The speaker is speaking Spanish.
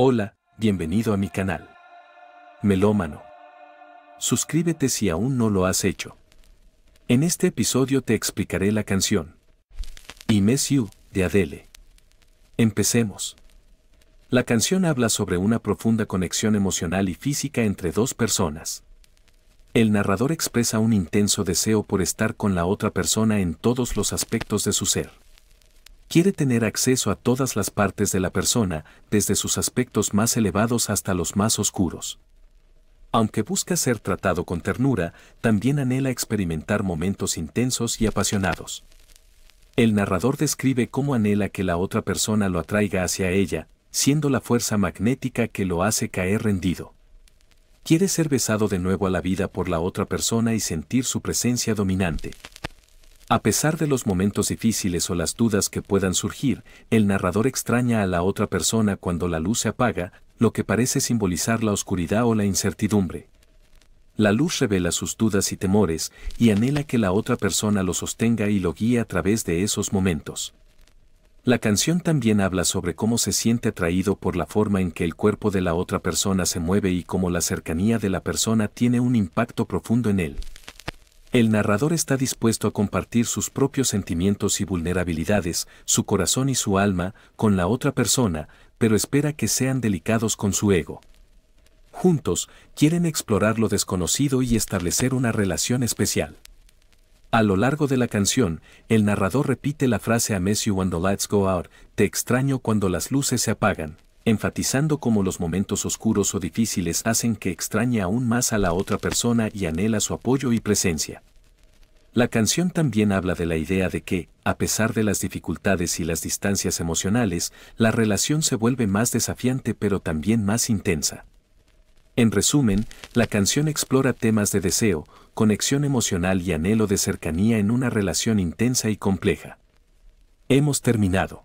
Hola, bienvenido a mi canal. Melómano. Suscríbete si aún no lo has hecho. En este episodio te explicaré la canción. I Miss You, de Adele. Empecemos. La canción habla sobre una profunda conexión emocional y física entre dos personas. El narrador expresa un intenso deseo por estar con la otra persona en todos los aspectos de su ser quiere tener acceso a todas las partes de la persona, desde sus aspectos más elevados hasta los más oscuros. Aunque busca ser tratado con ternura, también anhela experimentar momentos intensos y apasionados. El narrador describe cómo anhela que la otra persona lo atraiga hacia ella, siendo la fuerza magnética que lo hace caer rendido. Quiere ser besado de nuevo a la vida por la otra persona y sentir su presencia dominante. A pesar de los momentos difíciles o las dudas que puedan surgir, el narrador extraña a la otra persona cuando la luz se apaga, lo que parece simbolizar la oscuridad o la incertidumbre. La luz revela sus dudas y temores y anhela que la otra persona lo sostenga y lo guíe a través de esos momentos. La canción también habla sobre cómo se siente atraído por la forma en que el cuerpo de la otra persona se mueve y cómo la cercanía de la persona tiene un impacto profundo en él. El narrador está dispuesto a compartir sus propios sentimientos y vulnerabilidades, su corazón y su alma, con la otra persona, pero espera que sean delicados con su ego. Juntos, quieren explorar lo desconocido y establecer una relación especial. A lo largo de la canción, el narrador repite la frase a Messi cuando when go out, te extraño cuando las luces se apagan enfatizando cómo los momentos oscuros o difíciles hacen que extrañe aún más a la otra persona y anhela su apoyo y presencia. La canción también habla de la idea de que, a pesar de las dificultades y las distancias emocionales, la relación se vuelve más desafiante pero también más intensa. En resumen, la canción explora temas de deseo, conexión emocional y anhelo de cercanía en una relación intensa y compleja. Hemos terminado.